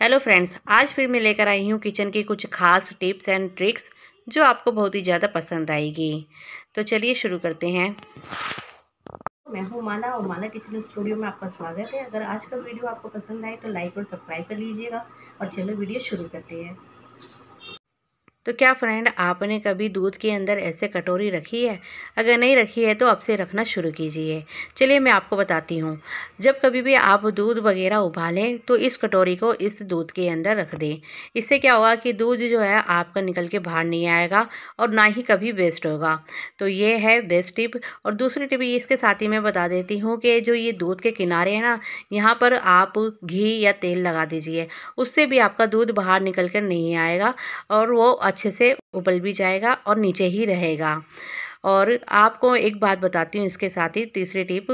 hello friends आज फिर मैं लेकर आई हूँ किचन की कुछ खास टिप्स एंड ट्रिक्स जो आपको बहुत ही ज़्यादा पसंद आएगी तो चलिए शुरू करते हैं मैं हूँ माना और माना किचन स्टूडियो में आपका स्वागत है अगर आज का वीडियो आपको पसंद आए तो लाइक और सब्सक्राइब कर लीजिएगा और चलो वीडियो शुरू करते हैं तो क्या फ्रेंड आपने कभी दूध के अंदर ऐसे कटोरी रखी है अगर नहीं रखी है तो अब से रखना शुरू कीजिए चलिए मैं आपको बताती हूँ जब कभी भी आप दूध वगैरह उबालें तो इस कटोरी को इस दूध के अंदर रख दें इससे क्या होगा कि दूध जो है आपका निकल के बाहर नहीं आएगा और ना ही कभी वेस्ट होगा तो ये है बेस्ट टिप और दूसरी टिप ये इसके साथ ही मैं बता देती हूँ कि जो ये दूध के किनारे हैं ना यहाँ पर आप घी या तेल लगा दीजिए उससे भी आपका दूध बाहर निकल कर नहीं आएगा और वो अच्छे से उबल भी जाएगा और नीचे ही रहेगा और आपको एक बात बताती हूँ इसके साथ ही तीसरी टिप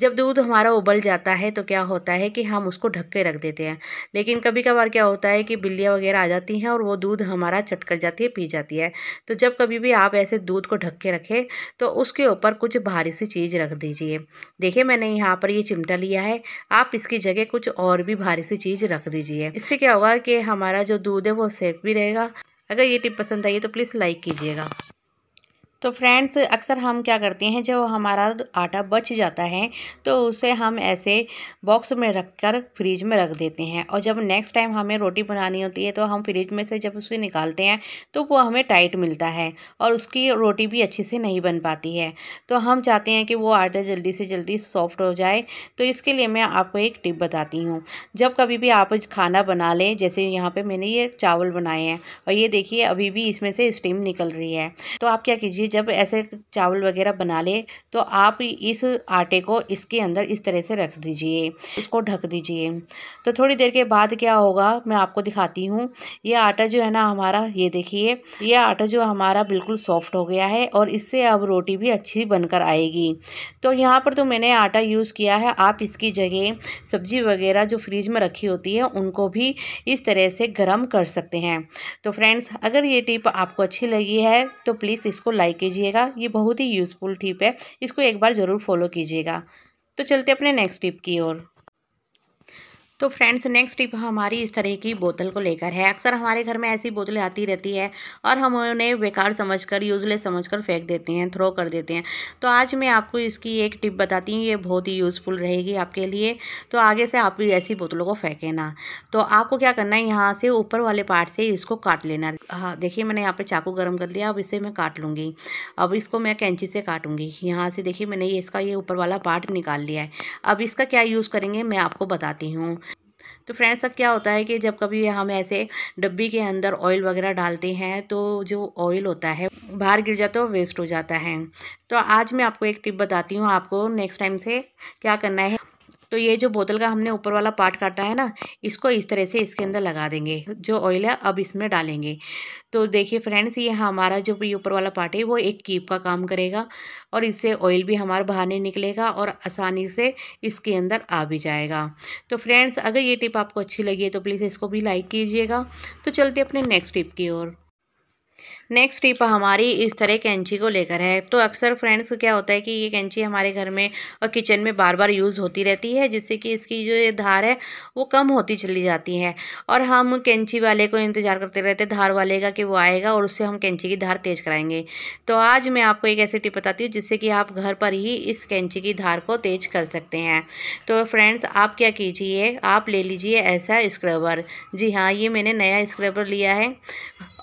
जब दूध हमारा उबल जाता है तो क्या होता है कि हम उसको ढक के रख देते हैं लेकिन कभी कभार क्या होता है कि बिल्लियाँ वगैरह आ जाती हैं और वो दूध हमारा चटकर जाती है पी जाती है तो जब कभी भी आप ऐसे दूध को ढक के रखें तो उसके ऊपर कुछ भारी सी चीज़ रख दीजिए देखिए मैंने यहाँ पर ये चिमटा लिया है आप इसकी जगह कुछ और भी भारी सी चीज़ रख दीजिए इससे क्या होगा कि हमारा जो दूध है वो सेफ भी रहेगा अगर ये टिप पसंद आई है तो प्लीज़ लाइक कीजिएगा तो फ्रेंड्स अक्सर हम क्या करते हैं जब हमारा आटा बच जाता है तो उसे हम ऐसे बॉक्स में रख कर फ्रिज में रख देते हैं और जब नेक्स्ट टाइम हमें रोटी बनानी होती है तो हम फ्रिज में से जब उसे निकालते हैं तो वो हमें टाइट मिलता है और उसकी रोटी भी अच्छे से नहीं बन पाती है तो हम चाहते हैं कि वो आटा जल्दी से जल्दी सॉफ्ट हो जाए तो इसके लिए मैं आपको एक टिप बताती हूँ जब कभी भी आप खाना बना लें जैसे यहाँ पर मैंने ये चावल बनाए हैं और ये देखिए अभी भी इसमें से स्टीम निकल रही है तो आप क्या कीजिए जब ऐसे चावल वगैरह बना ले तो आप इस आटे को इसके अंदर इस तरह से रख दीजिए इसको ढक दीजिए तो थोड़ी देर के बाद क्या होगा मैं आपको दिखाती हूँ ये आटा जो है ना हमारा ये देखिए ये आटा जो हमारा बिल्कुल सॉफ्ट हो गया है और इससे अब रोटी भी अच्छी बनकर आएगी तो यहाँ पर तो मैंने आटा यूज़ किया है आप इसकी जगह सब्जी वगैरह जो फ्रिज में रखी होती है उनको भी इस तरह से गर्म कर सकते हैं तो फ्रेंड्स अगर ये टिप आपको अच्छी लगी है तो प्लीज़ इसको लाइक कीजिएगा ये बहुत ही यूज़फुल टिप है इसको एक बार ज़रूर फॉलो कीजिएगा तो चलते अपने नेक्स्ट टिप की ओर तो फ्रेंड्स नेक्स्ट टिप हमारी इस तरह की बोतल को लेकर है अक्सर हमारे घर में ऐसी बोतलें आती रहती है और हम उन्हें बेकार समझ कर यूज़लेस समझ कर फेंक देते हैं थ्रो कर देते हैं तो आज मैं आपको इसकी एक टिप बताती हूँ ये बहुत ही यूज़फुल रहेगी आपके लिए तो आगे से आप भी ऐसी बोतलों को फेंकें ना तो आपको क्या करना है यहाँ से ऊपर वाले पार्ट से इसको काट लेना हाँ देखिए मैंने यहाँ पर चाकू गर्म कर लिया अब इसे मैं काट लूँगी अब इसको मैं कैंची से काटूँगी यहाँ से देखिए मैंने ये इसका ये ऊपर वाला पार्ट निकाल लिया है अब इसका क्या यूज़ करेंगे मैं आपको बताती हूँ तो फ्रेंड्स अब क्या होता है कि जब कभी हम ऐसे डब्बी के अंदर ऑयल वगैरह डालते हैं तो जो ऑयल होता है बाहर गिर जाता है वो वेस्ट हो जाता है तो आज मैं आपको एक टिप बताती हूँ आपको नेक्स्ट टाइम से क्या करना है तो ये जो बोतल का हमने ऊपर वाला पार्ट काटा है ना इसको इस तरह से इसके अंदर लगा देंगे जो ऑयल है अब इसमें डालेंगे तो देखिए फ्रेंड्स ये हमारा जो ये ऊपर वाला पार्ट है वो एक कीप का काम करेगा और इससे ऑयल भी हमारा बाहर नहीं निकलेगा और आसानी से इसके अंदर आ भी जाएगा तो फ्रेंड्स अगर ये टिप आपको अच्छी लगी है तो प्लीज़ इसको भी लाइक कीजिएगा तो चलते अपने नेक्स्ट टिप की ओर नेक्स्ट टिप हमारी इस तरह कैंची को लेकर है तो अक्सर फ्रेंड्स क्या होता है कि ये कैंची हमारे घर में और किचन में बार बार यूज़ होती रहती है जिससे कि इसकी जो ये धार है वो कम होती चली जाती है और हम कैंची वाले को इंतज़ार करते रहते धार वाले का कि वो आएगा और उससे हम कैंची की धार तेज़ कराएंगे तो आज मैं आपको एक ऐसी टिप बताती हूँ जिससे कि आप घर पर ही इस कैंची की धार को तेज कर सकते हैं तो फ्रेंड्स आप क्या कीजिए आप ले लीजिए ऐसा स्क्रबर जी हाँ ये मैंने नया स्क्रबर लिया है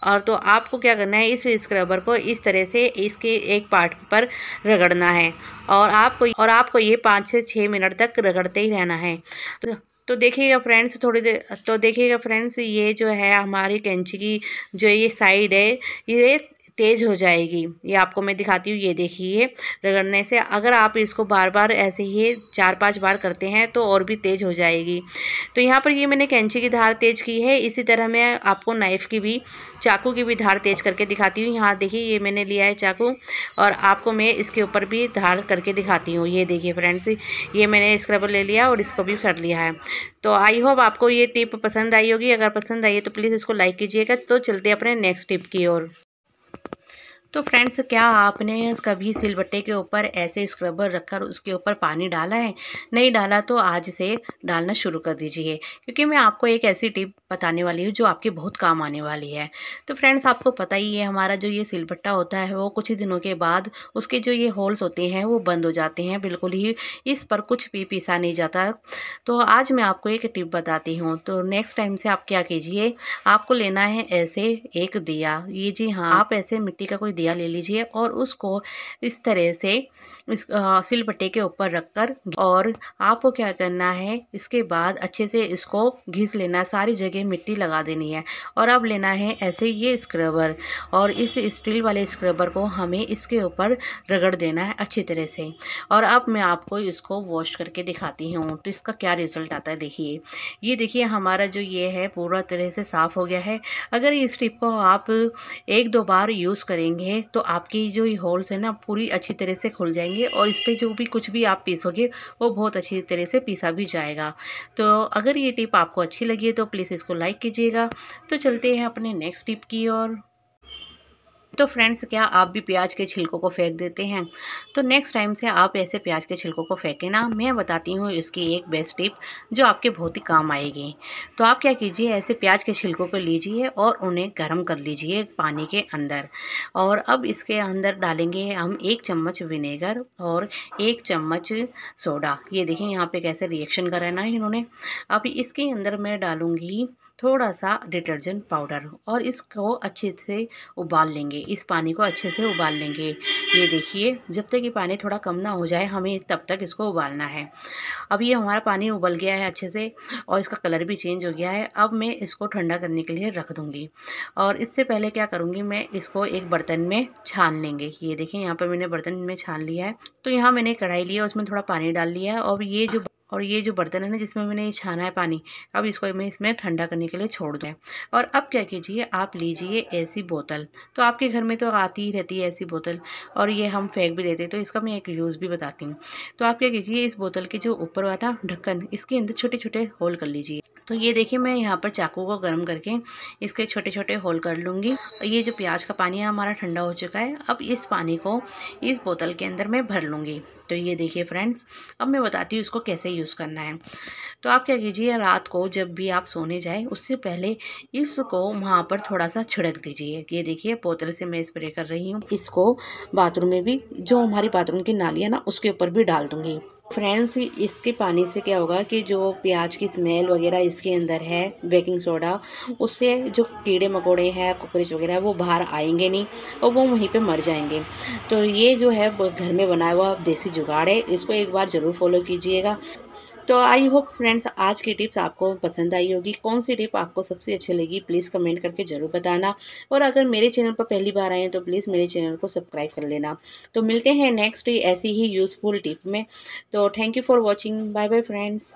और तो आपको क्या करना है इस स्क्रबर को इस तरह से इसके एक पार्ट पर रगड़ना है और आपको और आपको ये पाँच से छः मिनट तक रगड़ते ही रहना है तो, तो देखिएगा फ्रेंड्स थोड़ी देर तो देखिएगा फ्रेंड्स ये जो है हमारी कैंची की जो ये साइड है ये तेज़ हो जाएगी ये आपको मैं दिखाती हूँ ये देखिए रगड़ने से अगर आप इसको बार बार ऐसे ही चार पाँच बार करते हैं तो और भी तेज़ हो जाएगी तो यहाँ पर ये मैंने कैंची की धार तेज़ की है इसी तरह मैं आपको नाइफ़ की भी चाकू की भी धार तेज़ करके दिखाती हूँ यहाँ देखिए ये मैंने लिया है चाकू और आपको मैं इसके ऊपर भी धार करके दिखाती हूँ ये देखिए फ्रेंड्स ये मैंने स्क्रबर ले लिया और इसको भी कर लिया है तो आई होप आपको ये टिप पसंद आई होगी अगर पसंद आई है तो प्लीज़ इसको लाइक कीजिएगा तो चलते अपने नेक्स्ट टिप की ओर तो फ्रेंड्स क्या आपने कभी सिलबट्टे के ऊपर ऐसे स्क्रबर रखकर उसके ऊपर पानी डाला है नहीं डाला तो आज से डालना शुरू कर दीजिए क्योंकि मैं आपको एक ऐसी टिप बताने वाली हूँ जो आपके बहुत काम आने वाली है तो फ्रेंड्स आपको पता ही है हमारा जो ये सिलबट्टा होता है वो कुछ ही दिनों के बाद उसके जो ये होल्स होते हैं वो बंद हो जाते हैं बिल्कुल ही इस पर कुछ भी पीसा नहीं जाता तो आज मैं आपको एक टिप बताती हूँ तो नेक्स्ट टाइम से आप क्या कीजिए आपको लेना है ऐसे एक दिया ये जी हाँ आप ऐसे मिट्टी का कोई दिया ले लीजिए और उसको इस तरह से इस सिलपट्टे के ऊपर रखकर और आपको क्या करना है इसके बाद अच्छे से इसको घिस लेना सारी जगह मिट्टी लगा देनी है और अब लेना है ऐसे ये स्क्रबर और इस स्टील वाले स्क्रबर को हमें इसके ऊपर रगड़ देना है अच्छी तरह से और अब मैं आपको इसको वॉश करके दिखाती हूँ तो इसका क्या रिज़ल्ट आता है देखिए ये देखिए हमारा जो ये है पूरा तरह से साफ़ हो गया है अगर इस टिप को आप एक दो बार यूज़ करेंगे तो आपकी जो ये होल्स है ना पूरी अच्छी तरह से खुल जाएंगे डालेंगे और इस पर जो भी कुछ भी आप पीसोगे वो बहुत अच्छी तरह से पीसा भी जाएगा तो अगर ये टिप आपको अच्छी लगी है तो प्लीज़ इसको लाइक कीजिएगा तो चलते हैं अपने नेक्स्ट टिप की ओर तो फ्रेंड्स क्या आप भी प्याज के छिलकों को फेंक देते हैं तो नेक्स्ट टाइम से आप ऐसे प्याज के छिलकों को फेंकें ना मैं बताती हूँ इसकी एक बेस्ट टिप जो आपके बहुत ही काम आएगी तो आप क्या कीजिए ऐसे प्याज के छिलकों को लीजिए और उन्हें गर्म कर लीजिए पानी के अंदर और अब इसके अंदर डालेंगे हम एक चम्मच विनेगर और एक चम्मच सोडा ये देखें यहाँ पर कैसे रिएक्शन कराना है इन्होंने अब इसके अंदर मैं डालूँगी थोड़ा सा डिटर्जेंट पाउडर और इसको अच्छे से उबाल लेंगे इस पानी को अच्छे से उबाल लेंगे ये देखिए जब तक ये पानी थोड़ा कम ना हो जाए हमें तब तक इसको उबालना है अब ये हमारा पानी उबल गया है अच्छे से और इसका कलर भी चेंज हो गया है अब मैं इसको ठंडा करने के लिए रख दूँगी और इससे पहले क्या करूँगी मैं इसको एक बर्तन में छान लेंगे ये देखिए यहाँ पर मैंने बर्तन में छान लिया है तो यहाँ मैंने कढ़ाई लिया उसमें थोड़ा पानी डाल लिया और ये जो और ये जो बर्तन है ना जिसमें मैंने छाना है पानी अब इसको मैं इसमें ठंडा करने के लिए छोड़ दूँ और अब क्या कीजिए आप लीजिए ऐसी बोतल तो आपके घर में तो आती ही रहती है ऐसी बोतल और ये हम फेंक भी देते हैं तो इसका मैं एक यूज़ भी बताती हूँ तो आप क्या कीजिए इस बोतल के जो ऊपर वाला ढक्कन इसके अंदर छोटे छोटे होल कर लीजिए तो ये देखिए मैं यहाँ पर चाकू को गर्म करके इसके छोटे छोटे होल कर लूँगी ये जो प्याज का पानी है हमारा ठंडा हो चुका है अब इस पानी को इस बोतल के अंदर मैं भर लूँगी तो ये देखिए फ्रेंड्स अब मैं बताती हूँ इसको कैसे यूज़ करना है तो आप क्या कीजिए रात को जब भी आप सोने जाए उससे पहले इसको वहाँ पर थोड़ा सा छिड़क दीजिए ये देखिए बोतल से मैं स्प्रे कर रही हूँ इसको बाथरूम में भी जो हमारी बाथरूम की नाली है ना उसके ऊपर भी डाल दूँगी फ्रेंड्स इसके पानी से क्या होगा कि जो प्याज की स्मेल वगैरह इसके अंदर है बेकिंग सोडा उससे जो कीड़े मकोड़े हैं कुकरेज वगैरह वो बाहर आएंगे नहीं और वो वहीं पे मर जाएंगे तो ये जो है घर में बनाया हुआ देसी जुगाड़ है इसको एक बार ज़रूर फॉलो कीजिएगा तो आई होप फ्रेंड्स आज की टिप्स आपको पसंद आई होगी कौन सी टिप आपको सबसे अच्छी लगी प्लीज़ कमेंट करके ज़रूर बताना और अगर मेरे चैनल पर पहली बार आए हैं तो प्लीज़ मेरे चैनल को सब्सक्राइब कर लेना तो मिलते हैं नेक्स्ट ऐसी ही यूज़फुल टिप में तो thank you for watching bye bye friends